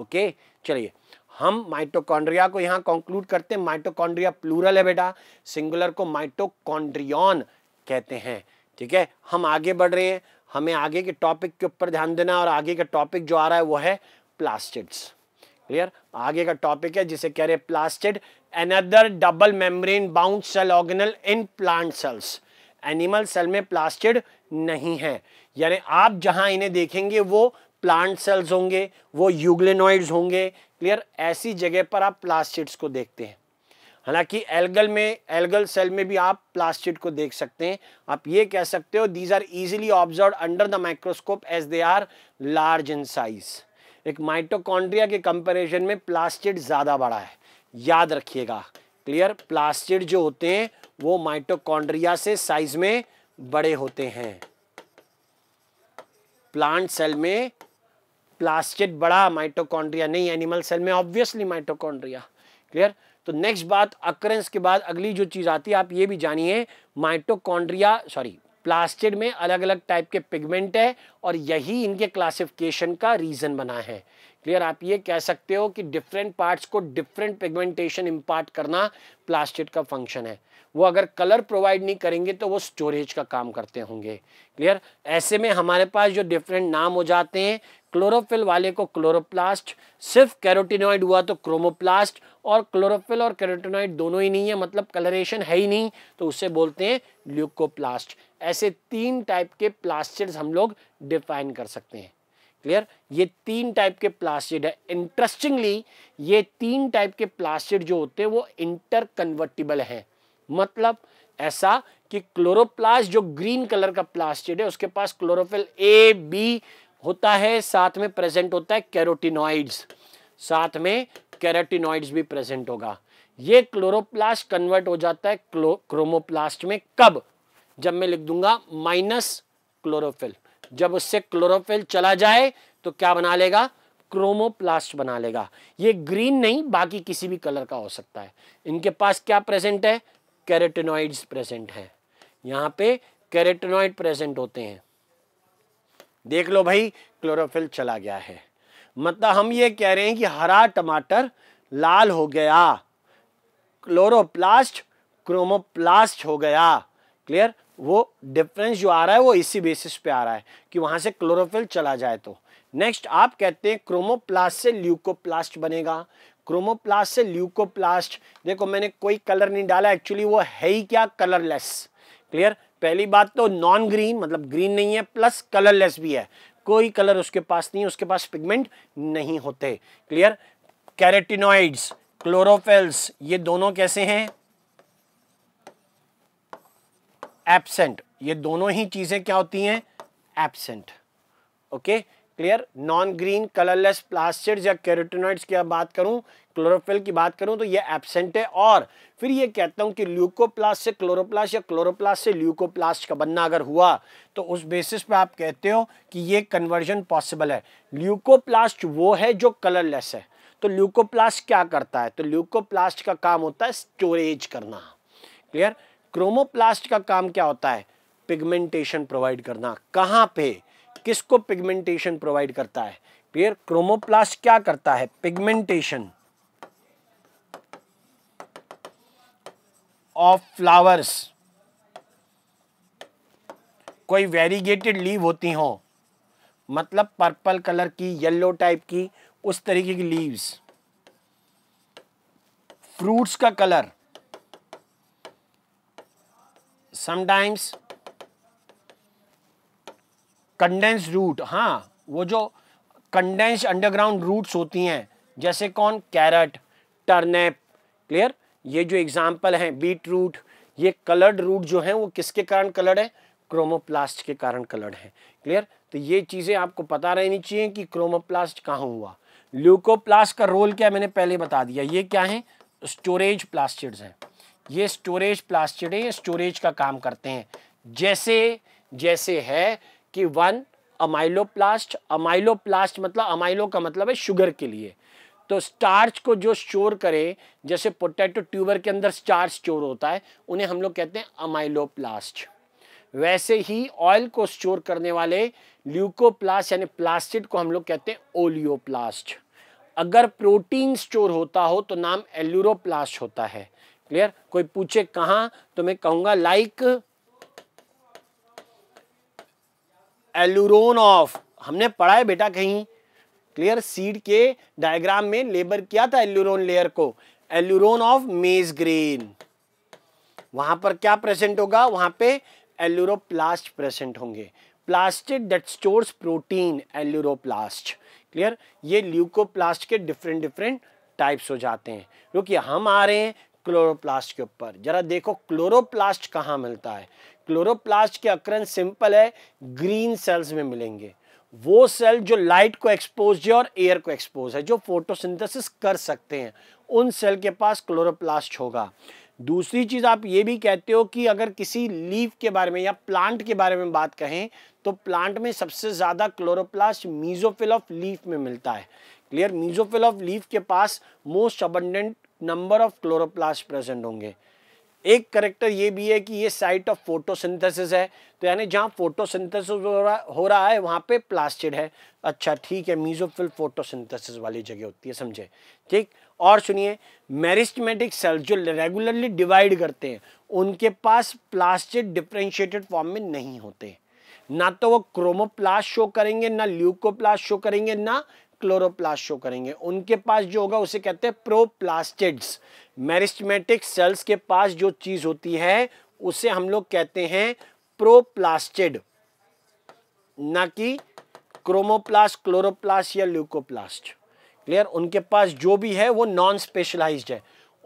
ओके चलिए हम माइटोकॉन्ड्रिया को यहां कंक्लूड करते हैं माइटोकॉन्ड्रिया प्लूरल है बेटा सिंगुलर को माइटोकॉन्ड्रियन कहते हैं ठीक है हम आगे बढ़ रहे हैं हमें आगे के टॉपिक के ऊपर ध्यान देना और आगे का टॉपिक जो आ रहा है वो है प्लास्टिड्स क्लियर आगे का टॉपिक है जिसे कह रहे हैं plastid another double membrane bound cell organelle in plant cells animal cell में प्लास्टिड नहीं है यानी आप जहां इन्हें देखेंगे वो प्लांट सेल्स होंगे वो यूग्लेनॉइड्स होंगे क्लियर ऐसी जगह पर आप प्लास्टिड्स को देखते हैं हालांकि एल्गल में एल्गल सेल में भी आप प्लास्टिड को देख सकते हैं आप ये कह सकते हो these are easily observe under the microscope as they are large in size एक माइटोकॉन्ड्रिया के कंपेरिजन में प्लास्टिड ज़्यादा बड़ा है याद रखिएगा क्लियर प्लास्टिड जो होते हैं वो माइटोकॉन्ड्रिया से साइज में बड़े होते हैं प्लांट सेल में प्लास्टिड बड़ा माइटोकॉन्ड्रिया नहीं एनिमल सेल में ऑब्वियसली माइटोकॉन्ड्रिया क्लियर तो नेक्स्ट बात अक्रेंस के बाद अगली जो चीज़ आती है आप ये भी जानिए माइटोकॉन्ड्रिया सॉरी प्लास्टिड में अलग अलग टाइप के पिगमेंट है और यही इनके क्लासिफिकेशन का रीज़न बना है क्लियर आप ये कह सकते हो कि डिफरेंट पार्ट्स को डिफरेंट पिगमेंटेशन इम्पार्ट करना प्लास्टिड का फंक्शन है वो अगर कलर प्रोवाइड नहीं करेंगे तो वो स्टोरेज का काम करते होंगे क्लियर ऐसे में हमारे पास जो डिफरेंट नाम हो जाते हैं क्लोरोफिल वाले को क्लोरोप्लास्ट सिर्फ कैरोटिनॉइड हुआ तो क्रोमोप्लास्ट और क्लोरोफिल और कैरोटिनॉइड दोनों ही नहीं है मतलब कलरेशन है ही नहीं तो उसे बोलते हैं ल्यूकोप्लास्ट ऐसे तीन टाइप के प्लास्टिड हम लोग डिफाइन कर सकते हैं क्लियर ये तीन टाइप के प्लास्टिड है इंटरेस्टिंगली ये तीन टाइप के प्लास्टिड जो होते हैं वो इंटरकन्वर्टिबल हैं मतलब ऐसा कि क्लोरोप्लास्ट जो ग्रीन कलर का प्लास्टिड है उसके पास क्लोरोफिल ए बी होता है साथ में प्रेजेंट होता है कैरोटिनॉइड्स साथ में कैरोटिनॉइड्स भी प्रेजेंट होगा ये क्लोरोप्लास्ट कन्वर्ट हो जाता है क्रोमोप्लास्ट में कब जब मैं लिख दूंगा माइनस क्लोरोफिल जब उससे क्लोरोफिल चला जाए तो क्या बना लेगा क्रोमोप्लास्ट बना लेगा ये ग्रीन नहीं बाकी किसी भी कलर का हो सकता है इनके पास क्या प्रेजेंट है कैरेटनॉइड्स प्रेजेंट हैं यहाँ पे कैरेटनॉइड प्रेजेंट होते हैं देख लो भाई क्लोरोफिल चला गया है मतलब हम ये कह रहे हैं कि हरा टमाटर लाल हो गया क्लोरोप्लास्ट क्रोमोप्लास्ट हो गया क्लियर वो डिफरेंस जो आ रहा है वो इसी बेसिस पे आ रहा है कि वहाँ से क्लोरोफिल चला जाए तो नेक्स्ट आप कहते हैं क्रोमोप्लास्ट से ल्यूकोप्लास्ट बनेगा क्रोमोप्लास्ट से ल्यूकोप्लास्ट देखो मैंने कोई कलर नहीं डाला एक्चुअली वो है ही क्या कलरलेस क्लियर पहली बात तो नॉन ग्रीन मतलब ग्रीन नहीं है प्लस कलरलेस भी है कोई कलर उसके पास नहीं उसके पास पिगमेंट नहीं होते क्लियर कैरेटिनोइड्स क्लोरोफेल्स ये दोनों कैसे हैं एबसेंट ये दोनों ही चीज़ें क्या होती हैं absent okay okay? Clear non green colourless plastid या कैरोटिनॉइड्स की बात करूं क्लोरोफिल की बात करूं तो ये एबसेंट है और फिर ये कहता हूं कि ल्यूकोप्लास्ट से क्लोरोप्लास्ट या क्लोरोप्लास्ट से ल्यूकोप्लास्ट का बनना अगर हुआ तो उस बेसिस पे आप कहते हो कि ये कन्वर्जन पॉसिबल है ल्यूकोप्लास्ट वो है जो कलरलेस है तो ल्यूकोप्लास्ट क्या करता है तो ल्यूकोप्लास्ट का काम होता है स्टोरेज करना क्लियर क्रोमोप्लास्ट का काम क्या होता है पिगमेंटेशन प्रोवाइड करना कहाँ पे किसको पिगमेंटेशन प्रोवाइड करता है फिर क्रोमोप्लास्ट क्या करता है पिगमेंटेशन ऑफ फ्लावर्स कोई वेरीगेटेड लीव होती हो मतलब पर्पल कलर की येलो टाइप की उस तरीके की लीव्स फ्रूट्स का कलर समटाइम्स कंडेंस रूट हाँ वो जो कंडेंस अंडरग्राउंड रूट्स होती हैं जैसे कौन कैरेट टर्नेप क्लियर ये जो एग्जाम्पल हैं बीट रूट ये कलर्ड रूट जो है वो किसके कारण कलर्ड है क्रोमोप्लास्ट के कारण कलर्ड है क्लियर तो ये चीज़ें आपको पता रहनी चाहिए कि क्रोमोप्लास्ट कहाँ हुआ ल्यूकोप्लास्ट का रोल क्या मैंने पहले बता दिया ये क्या है स्टोरेज प्लास्टिड्स हैं ये स्टोरेज प्लास्टिड है ये स्टोरेज का काम करते हैं जैसे जैसे है कि वन अमाइलोप्लास्ट अमाइलोप्लास्ट मतलब अमाइलो का मतलब है शुगर के लिए तो स्टार्च को जो स्टोर करे जैसे पोटैटो ट्यूबर के अंदर स्टार्च स्टोर होता है उन्हें हम लोग कहते हैं अमाइलोप्लास्ट वैसे ही ऑयल को स्टोर करने वाले ल्यूकोप्लास्ट यानी प्लास्टिड को हम लोग कहते हैं ओलियोप्लास्ट अगर प्रोटीन स्टोर होता हो तो नाम एल्यूरोप्लास्ट होता है क्लियर कोई पूछे कहाँ तो मैं कहूँगा लाइक एलुरोन ऑफ हमने पढ़ा है बेटा कहीं क्लियर सीड के डायग्राम में लेबर किया था एल्यूरोन लेयर को एल्यूरोन ऑफ मेज ग्रेन वहां पर क्या प्रेजेंट होगा वहां पे एल्यूरोप्लास्ट प्रेजेंट होंगे plastic that stores protein aleuroplast clear ये ल्यूकोप्लास्ट के डिफरेंट डिफरेंट टाइप्स हो जाते हैं क्योंकि हम आ रहे हैं क्लोरोप्लास्ट के ऊपर जरा देखो क्लोरोप्लास्ट कहाँ मिलता है क्लोरोप्लास्ट के अक्रंस सिंपल है ग्रीन सेल्स में मिलेंगे वो सेल जो लाइट को एक्सपोज है और एयर को एक्सपोज है जो फोटोसिंथेसिस कर सकते हैं उन सेल के पास क्लोरोप्लास्ट होगा दूसरी चीज़ आप ये भी कहते हो कि अगर किसी लीफ के बारे में या प्लांट के बारे में बात कहें तो प्लांट में सबसे ज़्यादा क्लोरोप्लास्ट मीजोफिल ऑफ लीफ में मिलता है क्लियर मीजोफिल ऑफ लीफ के पास most abundant number of chloroplast present होंगे एक करेक्टर ये भी है कि ये साइट ऑफ फोटोसिंथेसिस है तो यानी जहाँ फोटोसिंथेसिस हो रहा हो रहा है वहाँ पे प्लास्टिड है अच्छा ठीक है मीजोफिल फोटोसिंथेसिस वाली जगह होती है समझे ठीक और सुनिए मेरिस्टमेटिक सेल्स जो रेगुलरली डिवाइड करते हैं उनके पास प्लास्टिड डिफ्रेंशिएटेड फॉर्म में नहीं होते ना तो वो क्रोमोप्लास्ट शो करेंगे ना ल्यूकोप्लास्ट शो करेंगे ना क्लोरोप्लास्ट शो करेंगे उनके पास जो होगा उसे कहते हैं प्रोप्लास्टिड्स मैरिस्टमेटिक सेल्स के पास जो चीज़ होती है उसे हम लोग कहते हैं प्रोप्लास्टिड ना कि क्रोमोप्लास्ट क्लोरोप्लास्ट या ल्यूकोप्लास्ट क्लियर उनके पास जो भी है वो नॉन स्पेशलाइज्ड है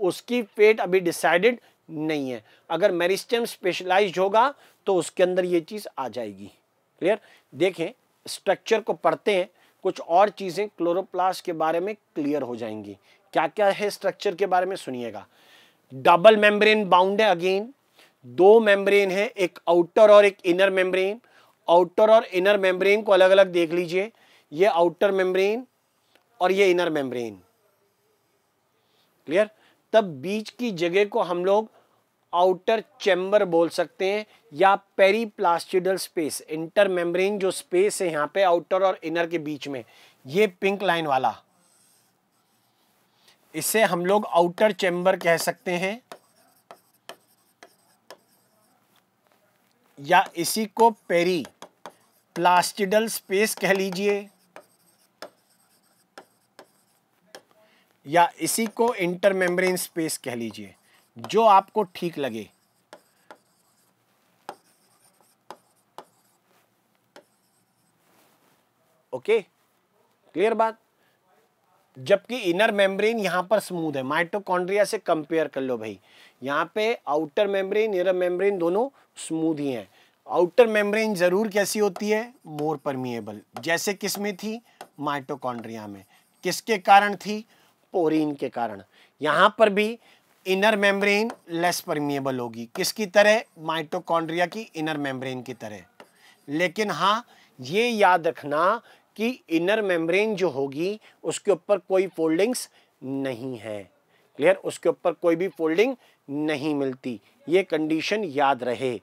उसकी फेट अभी डिसाइडेड नहीं है अगर मेरिस्टम स्पेशलाइज्ड होगा तो उसके अंदर ये चीज़ आ जाएगी क्लियर देखें स्ट्रक्चर को पढ़ते हैं कुछ और चीज़ें क्लोरोप्लास्ट के बारे में क्लियर हो जाएंगी क्या क्या है स्ट्रक्चर के बारे में सुनिएगा डबल मेम्ब्रेन बाउंड है अगेन दो मेम्ब्रेन है एक आउटर और एक इनर मेम्ब्रेन आउटर और इनर मेम्ब्रेन को अलग अलग देख लीजिए ये आउटर मेम्ब्रेन और ये इनर मेम्ब्रेन क्लियर तब बीच की जगह को हम लोग आउटर चैम्बर बोल सकते हैं या पेरीप्लास्टिडल स्पेस इंटर मेम्ब्रेन जो स्पेस है यहाँ पे आउटर और इनर के बीच में ये पिंक लाइन वाला इसे हम लोग आउटर चैम्बर कह सकते हैं या इसी को पेरी प्लास्टिडल स्पेस कह लीजिए या इसी को इंटर मेम्ब्रेन स्पेस कह लीजिए जो आपको ठीक लगे ओके क्लियर बात जबकि इनर मेम्ब्रेन यहां पर स्मूथ है माइटोकॉन्ड्रिया से कंपेयर कर लो भाई यहां पे आउटर मेम्ब्रेन इनर मेम्ब्रेन दोनों स्मूथ ही हैं आउटर मेम्ब्रेन ज़रूर कैसी होती है मोर परमिएबल जैसे किसमें थी माइटोकॉन्ड्रिया में किसके कारण थी पोरिन के कारण यहां पर भी इनर मेम्ब्रेन लेस परमिएबल होगी किसकी तरह माइटोकॉन्ड्रिया की इनर मेम्ब्रेन की तरह लेकिन हाँ ये याद रखना कि इनर मेम्ब्रेन जो होगी उसके ऊपर कोई फोल्डिंग्स नहीं है क्लियर उसके ऊपर कोई भी फोल्डिंग नहीं मिलती ये कंडीशन याद रहे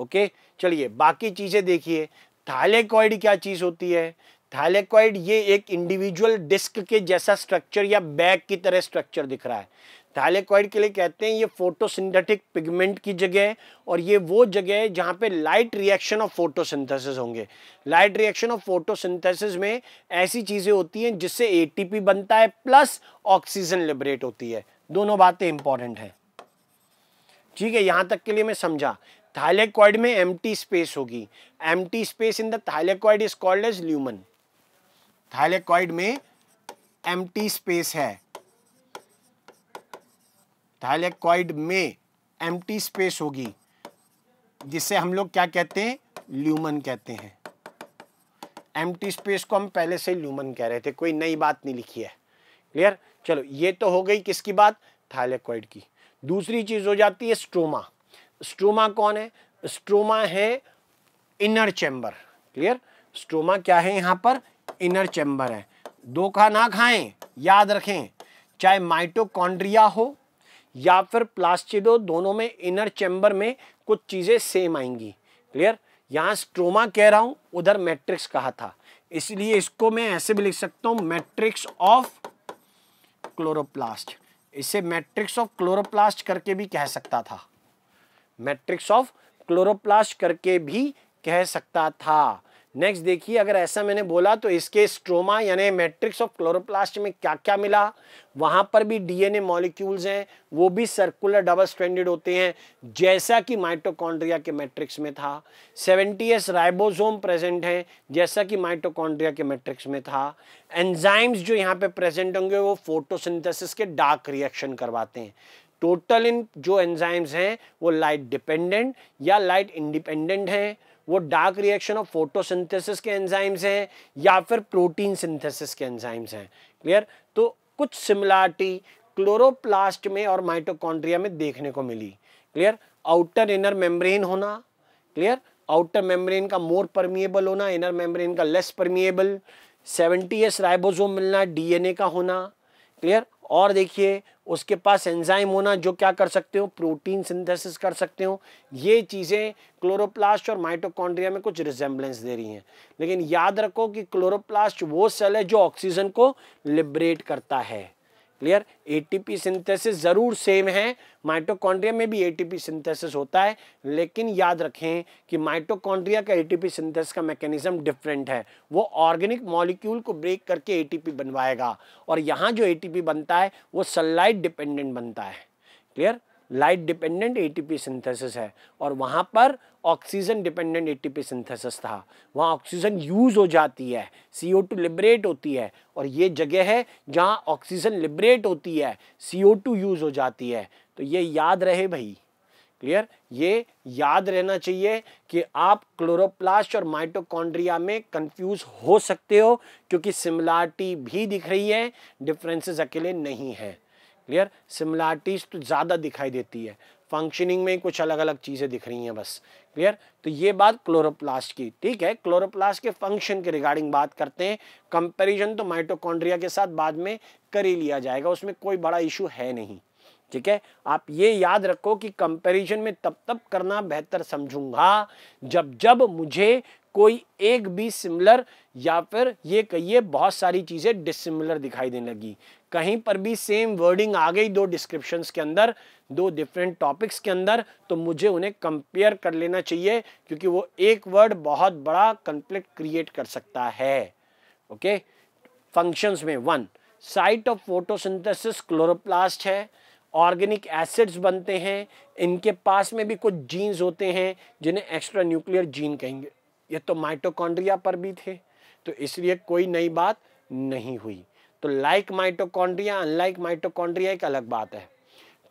ओके चलिए बाकी चीज़ें देखिए थाइलेकॉइड क्या चीज़ होती है थाइलेकॉइड ये एक इंडिविजुअल डिस्क के जैसा स्ट्रक्चर या बैग की तरह स्ट्रक्चर दिख रहा है थाइलेकॉइड के लिए कहते हैं ये फोटोसिंथेटिक पिगमेंट की जगह है और ये वो जगह है जहाँ पे लाइट रिएक्शन ऑफ फोटोसिंथेसिस होंगे लाइट रिएक्शन ऑफ फोटोसिंथेसिस में ऐसी चीज़ें होती हैं जिससे एटीपी बनता है प्लस ऑक्सीजन लिबरेट होती है दोनों बातें इंपॉर्टेंट हैं ठीक है यहाँ तक के लिए मैं समझा थाइलेकॉइड में एम स्पेस होगी M space in the thylakoid is called as lumen thylakoid में एम स्पेस है थाइलेक्वाइड में एम्प्टी स्पेस होगी जिसे हम लोग क्या कहते हैं ल्यूमन कहते हैं एम्प्टी स्पेस को हम पहले से ल्यूमन कह रहे थे कोई नई बात नहीं लिखी है क्लियर चलो ये तो हो गई किसकी बात थाइलेक्वाइड की दूसरी चीज़ हो जाती है स्ट्रोमा स्ट्रोमा कौन है स्ट्रोमा है इनर चैम्बर क्लियर स्ट्रोमा क्या है यहाँ पर इनर चैम्बर है दो खा ना खाएं याद रखें चाहे माइटोकॉन्ड्रिया हो या फिर प्लास्टिडो दोनों में इनर चैम्बर में कुछ चीज़ें सेम आएंगी क्लियर यहाँ स्ट्रोमा कह रहा हूँ उधर मैट्रिक्स कहा था इसलिए इसको मैं ऐसे भी लिख सकता हूँ मैट्रिक्स ऑफ क्लोरोप्लास्ट इसे मैट्रिक्स ऑफ क्लोरोप्लास्ट करके भी कह सकता था मैट्रिक्स ऑफ क्लोरोप्लास्ट करके भी कह सकता था नेक्स्ट देखिए अगर ऐसा मैंने बोला तो इसके स्ट्रोमा यानी मैट्रिक्स ऑफ क्लोरोप्लास्ट में क्या क्या मिला वहाँ पर भी डीएनए मॉलिक्यूल्स हैं वो भी सर्कुलर डबल स्टैंडर्ड होते हैं जैसा कि माइटोकॉन्ड्रिया के मैट्रिक्स में था सेवेंटी एस राइबोसोम प्रेजेंट हैं जैसा कि माइटोकॉन्ड्रिया के मैट्रिक्स में था एंजाइम्स जो यहाँ पे प्रेजेंट होंगे वो फोटोसिंथेसिस के डार्क रिएक्शन करवाते हैं टोटल इन जो एंजाइम्स हैं वो लाइट डिपेंडेंट या लाइट इंडिपेंडेंट हैं वो डार्क रिएक्शन ऑफ फोटोसिंथेसिस के एंजाइम्स हैं या फिर प्रोटीन सिंथेसिस के एंजाइम्स हैं क्लियर तो कुछ सिमिलरिटी क्लोरोप्लास्ट में और माइटोकॉन्ड्रिया में देखने को मिली क्लियर आउटर इनर मेम्ब्रेन होना क्लियर आउटर मेम्ब्रेन का मोर परमिएबल होना इनर मेम्ब्रेन का लेस परमिएबल एस राइबोजोम मिलना डीएनए का होना क्लियर और देखिए उसके पास एंजाइम होना जो क्या कर सकते हो प्रोटीन सिंथेसिस कर सकते हो ये चीज़ें क्लोरोप्लास्ट और माइटोकॉन्ड्रिया में कुछ रिजेंबलेंस दे रही हैं लेकिन याद रखो कि क्लोरोप्लास्ट वो सेल है जो ऑक्सीजन को लिबरेट करता है क्लियर एटीपी सिंथेसिस ज़रूर सेम है माइटोकॉन्ड्रिया में भी एटीपी सिंथेसिस होता है लेकिन याद रखें कि माइटोकॉन्ड्रिया का एटीपी सिंथेसिस का मैकेनिज्म डिफरेंट है वो ऑर्गेनिक मॉलिक्यूल को ब्रेक करके एटीपी बनवाएगा और यहाँ जो एटीपी बनता है वो सनलाइट डिपेंडेंट बनता है clear light dependent ATP synthesis है और वहाँ पर ऑक्सीजन डिपेंडेंट एटीपी सिंथेसिस था वहाँ ऑक्सीजन यूज़ हो जाती है सीओ टू लिबरेट होती है और ये जगह है जहाँ ऑक्सीजन लिबरेट होती है सीओ टू यूज़ हो जाती है तो ये याद रहे भाई क्लियर ये याद रहना चाहिए कि आप क्लोरोप्लास्ट और माइटोकॉन्ड्रिया में कंफ्यूज हो सकते हो क्योंकि सिमिलारिटी भी दिख रही है डिफरेंसेस अकेले नहीं है क्लियर सिमिलारिटीज तो ज़्यादा दिखाई देती है फंक्शनिंग में कुछ अलग अलग चीज़ें दिख रही हैं बस क्लियर तो ये बात क्लोरोप्लास्ट की ठीक है क्लोरोप्लास्ट के फंक्शन के रिगार्डिंग बात करते हैं कंपैरिजन तो माइटोकॉन्ड्रिया के साथ बाद में कर ही लिया जाएगा उसमें कोई बड़ा इशू है नहीं ठीक है आप ये याद रखो कि कंपैरिजन में तब तब करना बेहतर समझूंगा जब जब मुझे कोई एक भी सिमिलर या फिर ये कहिए बहुत सारी चीज़ें डिसिमिलर दिखाई देने लगी कहीं पर भी सेम वर्डिंग आ गई दो डिस्क्रिप्शन के अंदर दो डिफरेंट टॉपिक्स के अंदर तो मुझे उन्हें कंपेयर कर लेना चाहिए क्योंकि वो एक वर्ड बहुत बड़ा कंफ्लिक्ट क्रिएट कर सकता है ओके फंक्शंस में one site of photosynthesis chloroplast है ऑर्गेनिक एसिड्स बनते हैं इनके पास में भी कुछ जीन्स होते हैं जिन्हें एक्स्ट्रा न्यूक्लियर जीन कहेंगे ये तो माइटोकॉन्ड्रिया पर भी थे तो इसलिए कोई नई बात नहीं हुई तो लाइक माइटोकॉन्ड्रिया अनलाइक माइटोकॉन्ड्रिया एक अलग बात है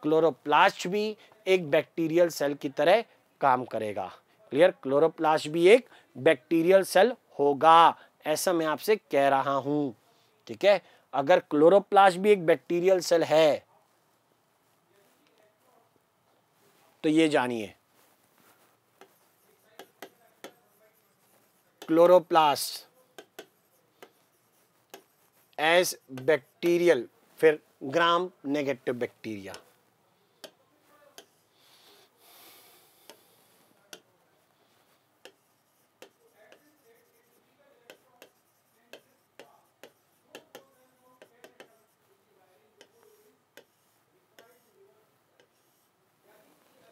क्लोरोप्लास्ट भी एक बैक्टीरियल सेल की तरह काम करेगा क्लियर क्लोरोप्लास्ट भी एक बैक्टीरियल सेल होगा ऐसा मैं आपसे कह रहा हूं ठीक है अगर क्लोरोप्लास्ट भी एक बैक्टीरियल सेल है तो ये जानिए क्लोरोप्लास्ट एज बैक्टीरियल फिर gram negative bacteria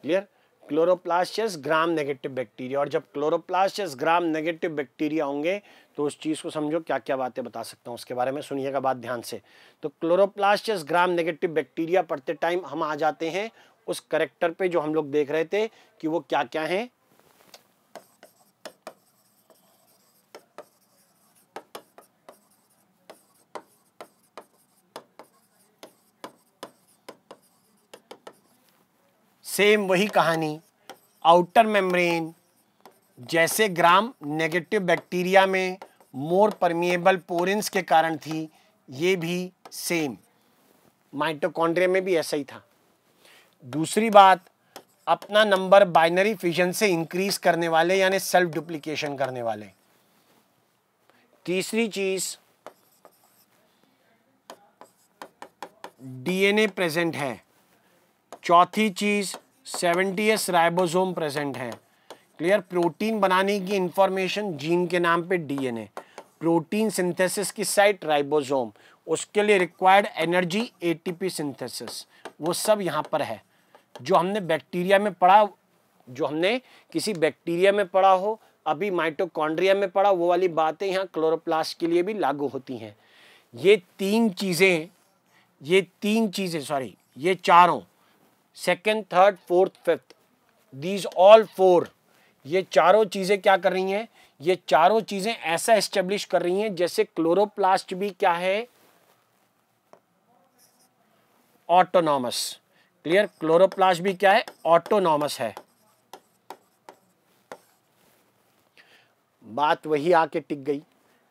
clear chloroplasts gram negative bacteria और जब क्लोरोप्लास्टस ग्राम नेगेटिव बैक्टीरिया होंगे तो उस चीज़ को समझो क्या क्या बातें बता सकता हूँ उसके बारे में सुनिएगा बात ध्यान से तो क्लोरोप्लास्टस ग्राम नेगेटिव बैक्टीरिया पढ़ते टाइम हम आ जाते हैं उस करेक्टर पे जो हम लोग देख रहे थे कि वो क्या क्या हैं सेम वही कहानी आउटर मेम्ब्रेन जैसे ग्राम नेगेटिव बैक्टीरिया में मोर परमिएबल पोरेंस के कारण थी ये भी सेम माइटोकॉन्ड्रिया में भी ऐसा ही था दूसरी बात अपना नंबर बाइनरी फिजन से इंक्रीज करने वाले यानी सेल्फ डुप्लीकेशन करने वाले तीसरी चीज डीएनए प्रेजेंट है चौथी चीज सेवेंटी एस राइबोसोम प्रेजेंट है क्लियर प्रोटीन बनाने की इंफॉर्मेशन जीन के नाम पे डीएनए प्रोटीन सिंथेसिस की साइट राइबोसोम उसके लिए रिक्वायर्ड एनर्जी एटीपी सिंथेसिस वो सब यहाँ पर है जो हमने बैक्टीरिया में पढ़ा जो हमने किसी बैक्टीरिया में पढ़ा हो अभी माइटोकॉन्ड्रिया में पढ़ा वो वाली बातें यहाँ क्लोरोप्लास्ट के लिए भी लागू होती हैं ये तीन चीज़ें ये तीन चीज़ें सॉरी ये चारों second third fourth fifth these all four ये चारों चीज़ें क्या कर रही हैं ये चारों चीज़ें ऐसा स्टेब्लिश कर रही हैं जैसे क्लोरोप्लास्ट भी क्या है ऑटोनॉमस क्लियर क्लोरोप्लास्ट भी क्या है ऑटोनॉमस है बात वही आके टिक गई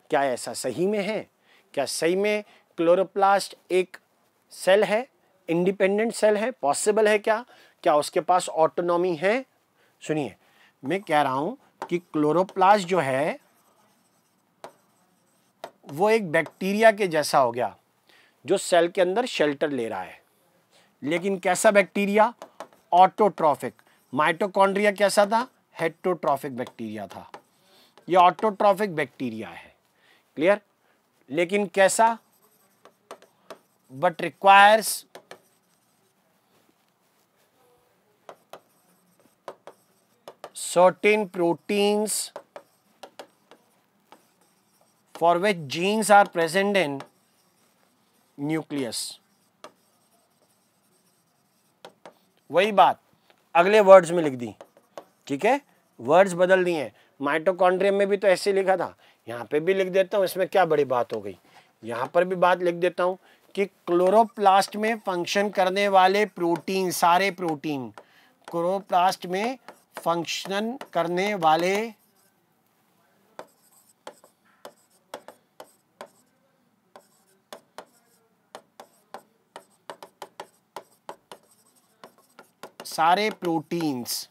क्या ऐसा सही में है क्या सही में क्लोरोप्लास्ट एक सेल है इंडिपेंडेंट सेल है पॉसिबल है क्या क्या उसके पास ऑटोनॉमी है सुनिए मैं कह रहा हूं कि क्लोरोप्लास्ट जो है वो एक बैक्टीरिया के जैसा हो गया जो सेल के अंदर शेल्टर ले रहा है लेकिन कैसा बैक्टीरिया ऑटोट्रॉफिक माइटोकॉन्ड्रिया कैसा था हेटोट्रॉफिक बैक्टीरिया था ये ऑटोट्रॉफिक बैक्टीरिया है क्लियर लेकिन कैसा but requires certain proteins for which genes are present in nucleus. वही बात अगले वर्ड्स में लिख दी ठीक है वर्ड्स बदल दिए माइटोकॉन्ड्रियम में भी तो ऐसे लिखा था यहां पे भी लिख देता हूं इसमें क्या बड़ी बात हो गई यहां पर भी बात लिख देता हूं कि क्लोरोप्लास्ट में फंक्शन करने वाले प्रोटीन सारे प्रोटीन क्लोरोप्लास्ट में फंक्शन करने वाले सारे प्रोटीन्स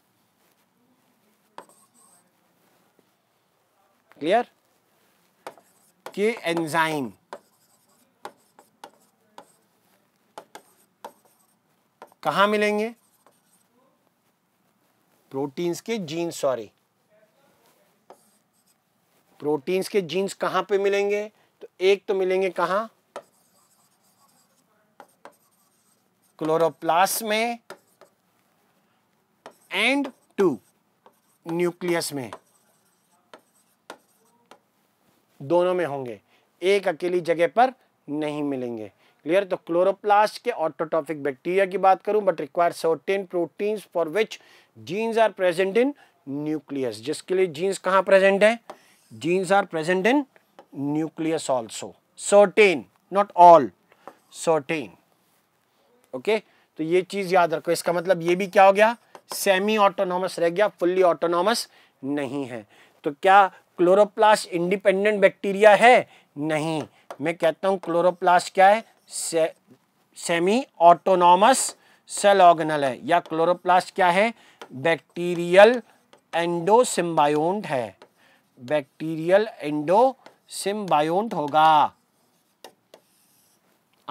क्लियर के एंजाइम कहां मिलेंगे प्रोटीन्स के जीन सॉरी प्रोटीन्स के जीन्स कहां पे मिलेंगे तो एक तो मिलेंगे कहा क्लोरोप्लास्ट में एंड टू न्यूक्लियस में दोनों में होंगे एक अकेली जगह पर नहीं मिलेंगे क्लियर तो क्लोरोप्लास्ट के ऑटोटॉपिक बैक्टीरिया की बात करूं but require certain proteins for which genes are present in nucleus जिसके लिए जीन्स कहाँ प्रेजेंट है genes are present in nucleus also certain not all certain okay तो ये चीज याद रखो इसका मतलब ये भी क्या हो गया सेमी ऑटोनॉमस रह गया फुल्ली ऑटोनॉमस नहीं है तो क्या क्लोरोप्लास्ट इंडिपेंडेंट बैक्टीरिया है नहीं मैं कहता हूं क्लोरोप्लास्ट क्या है से, सेमी ऑटोनॉमस सेल ऑर्गेनल है या क्लोरोप्लास्ट क्या है बैक्टीरियल एंडोसिम्बायोट है बैक्टीरियल एंडोसिम्बायोंट होगा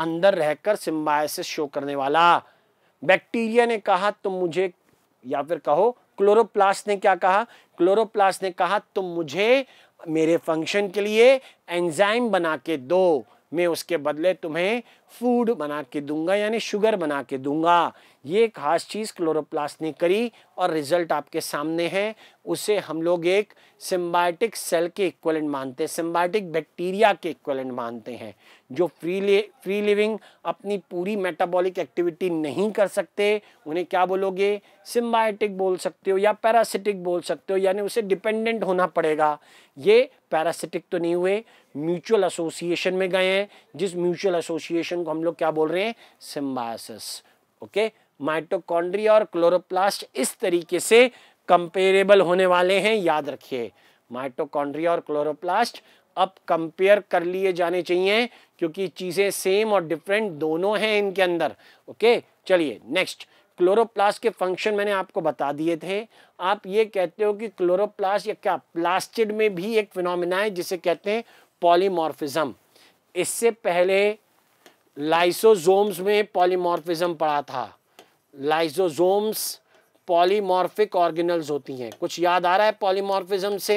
अंदर रहकर सिम्बायसिस शो करने वाला बैक्टीरिया ने कहा तुम मुझे या फिर कहो क्लोरोप्लास्ट ने क्या कहा क्लोरोप्लास्ट ने कहा तुम मुझे मेरे फंक्शन के लिए एंजाइम बना के दो मैं उसके बदले तुम्हें फूड बना के दूंगा यानी शुगर बना के दूंगा ये खास चीज़ क्लोरोप्लास्ट ने करी और रिजल्ट आपके सामने है उसे हम लोग एक सिम्बायोटिक सेल के इक्वलेंट मानते हैं सिम्बायोटिक बैक्टीरिया के इक्वलेंट मानते हैं जो फ्री ले फ्री लिविंग अपनी पूरी मेटाबॉलिक एक्टिविटी नहीं कर सकते उन्हें क्या बोलोगे सिम्बायोटिक बोल सकते हो या पैरासिटिक बोल सकते हो यानी उसे डिपेंडेंट होना पड़ेगा ये पैरासिटिक तो नहीं हुए म्यूचुअल एसोसिएशन में गए हैं जिस म्यूचुअल एसोसिएशन को हम लोग क्या बोल रहे हैं सिम्बायसिस ओके okay? माइटोकॉन्ड्रिया और क्लोरोप्लास्ट इस तरीके से कंपेरेबल होने वाले हैं याद रखिए माइटोकॉन्ड्री और क्लोरोप्लास्ट अब कंपेयर कर लिए जाने चाहिए क्योंकि चीज़ें सेम और डिफरेंट दोनों हैं इनके अंदर ओके चलिए नेक्स्ट क्लोरोप्लास्ट के फंक्शन मैंने आपको बता दिए थे आप ये कहते हो कि क्लोरोप्लास्ट या क्या प्लास्टिड में भी एक फिनोमिना है जिसे कहते हैं पॉलीमॉर्फिज्म इससे पहले लाइसोजोम्स में पॉलीमॉर्फिज्म पड़ा था लाइजोजोम्स पॉलीमॉर्फिक ऑर्गेनल्स होती हैं कुछ याद आ रहा है पॉलीमॉर्फिज्म से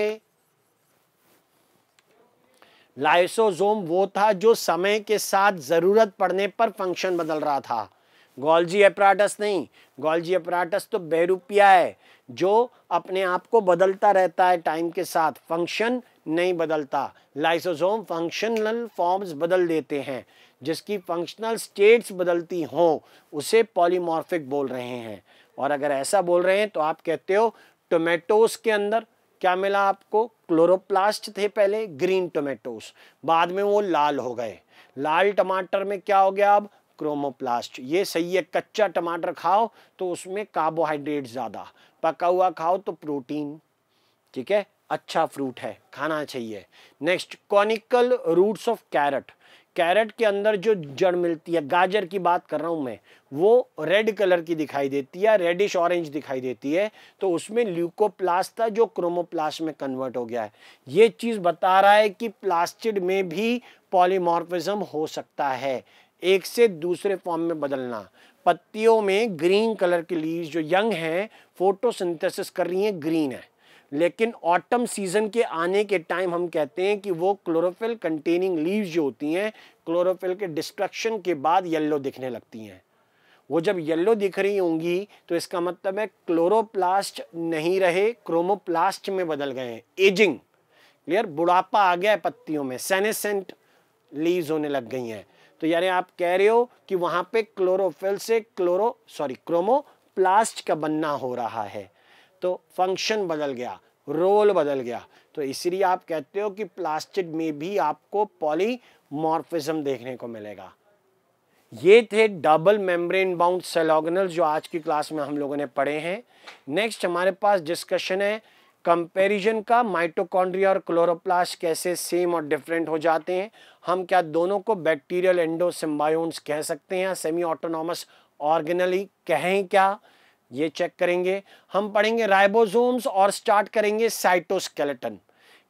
लाइसोजोम वो था जो समय के साथ ज़रूरत पड़ने पर फंक्शन बदल रहा था गोल्जी अपराटस नहीं गोल्जी अपराटस तो बेरूपिया है जो अपने आप को बदलता रहता है टाइम के साथ फंक्शन नहीं बदलता लाइसोजोम फंक्शनल फॉर्म्स बदल देते हैं जिसकी फंक्शनल स्टेट्स बदलती हों उसे पॉलीमॉर्फिक बोल रहे हैं और अगर ऐसा बोल रहे हैं तो आप कहते हो टोमेटोस के अंदर क्या मिला आपको क्लोरोप्लास्ट थे पहले ग्रीन टोमेटोस बाद में वो लाल हो गए लाल टमाटर में क्या हो गया अब क्रोमोप्लास्ट ये सही है कच्चा टमाटर खाओ तो उसमें कार्बोहाइड्रेट ज़्यादा पका हुआ खाओ तो प्रोटीन ठीक है अच्छा फ्रूट है खाना चाहिए next conical roots of carrot carrot के अंदर जो जड़ मिलती है गाजर की बात कर रहा हूँ मैं वो रेड कलर की दिखाई देती है रेडिश ऑरेंज दिखाई देती है तो उसमें ल्यूकोप्लास्ट था जो क्रोमोप्लास्ट में कन्वर्ट हो गया है ये चीज़ बता रहा है कि प्लास्टिड में भी पॉलीमॉर्फिज्म हो सकता है एक से दूसरे फॉर्म में बदलना पत्तियों में ग्रीन कलर की लीव जो यंग हैं फोटोसिंथेसिस कर रही हैं ग्रीन है लेकिन ऑटम सीजन के आने के टाइम हम कहते हैं कि वो क्लोरोफिल कंटेनिंग लीव्स जो होती हैं क्लोरोफिल के डिस्ट्रक्शन के बाद येल्लो दिखने लगती हैं वो जब येल्लो दिख रही होंगी तो इसका मतलब है क्लोरोप्लास्ट नहीं रहे क्रोमोप्लास्ट में बदल गए हैं एजिंग क्लियर बुढ़ापा आ गया है पत्तियों में सेनेसेंट लीव्स होने लग गई हैं तो यानी आप कह रहे हो कि वहाँ पे क्लोरोफिल से क्लोरो सॉरी क्रोमोप्लास्ट का बनना हो रहा है तो फंक्शन बदल गया रोल बदल गया तो इसलिए आप कहते हो कि प्लास्टिड में भी आपको पॉलीमॉर्फिज्म देखने को मिलेगा ये थे डबल मेम्ब्रेन बाउंड सेलोगनल जो आज की क्लास में हम लोगों ने पढ़े हैं नेक्स्ट हमारे पास डिस्कशन है कंपैरिजन का माइटोकॉन्ड्रिया और क्लोरोप्लास्ट कैसे सेम और डिफरेंट हो जाते हैं हम क्या दोनों को बैक्टीरियल एंडोसिम्बायोन्स कह सकते हैं सेमी ऑटोनॉमस ऑर्गेनली कहें क्या ये चेक करेंगे हम पढ़ेंगे राइबोसोम्स और स्टार्ट करेंगे साइटोस्केलेटन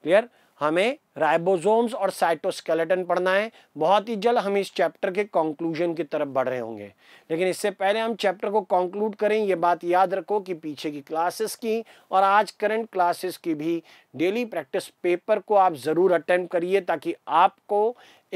क्लियर हमें राइबोसोम्स और साइटोस्केलेटन पढ़ना है बहुत ही जल्द हम इस चैप्टर के कंक्लूजन की तरफ बढ़ रहे होंगे लेकिन इससे पहले हम चैप्टर को कंक्लूड करें ये बात याद रखो कि पीछे की क्लासेस की और आज करंट क्लासेस की भी डेली प्रैक्टिस पेपर को आप ज़रूर अटेम्प्ट करिए ताकि आपको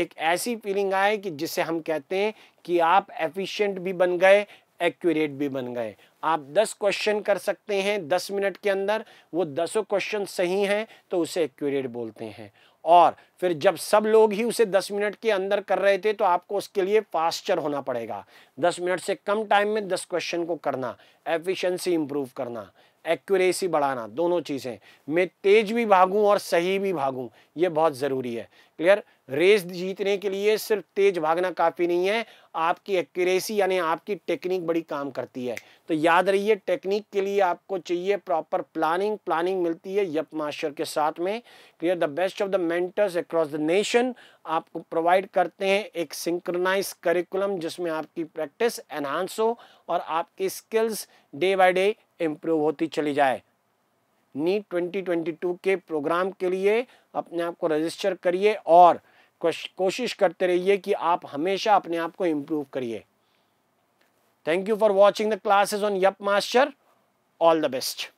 एक ऐसी फीलिंग आए कि जिसे हम कहते हैं कि आप एफिशियंट भी बन गए एक्यूरेट भी बन गए आप 10 क्वेश्चन कर सकते हैं 10 मिनट के अंदर वो दसों क्वेश्चन सही हैं तो उसे एक्यूरेट बोलते हैं और फिर जब सब लोग ही उसे 10 मिनट के अंदर कर रहे थे तो आपको उसके लिए फास्टर होना पड़ेगा 10 मिनट से कम टाइम में 10 क्वेश्चन को करना एफिशिएंसी इंप्रूव करना एक्यूरेसी बढ़ाना दोनों चीज़ें मैं तेज भी भागूँ और सही भी भागूँ ये बहुत ज़रूरी है क्लियर रेस जीतने के लिए सिर्फ तेज भागना काफ़ी नहीं है आपकी एक्यूरेसी यानी आपकी टेक्निक बड़ी काम करती है तो याद रहिए टेक्निक के लिए आपको चाहिए प्रॉपर प्लानिंग प्लानिंग मिलती है यप मास्टर के साथ में clear the best of the mentors across the nation आपको प्रोवाइड करते हैं एक सिंक्रोनाइज करिकुलम जिसमें आपकी प्रैक्टिस एनहांस हो और आपकी skills day by day improve होती चली जाए नीट 2022 के प्रोग्राम के लिए अपने आप को रजिस्टर करिए और कोशिश करते रहिए कि आप हमेशा अपने आप को इम्प्रूव करिए thank you for watching the classes on Yup Master all the best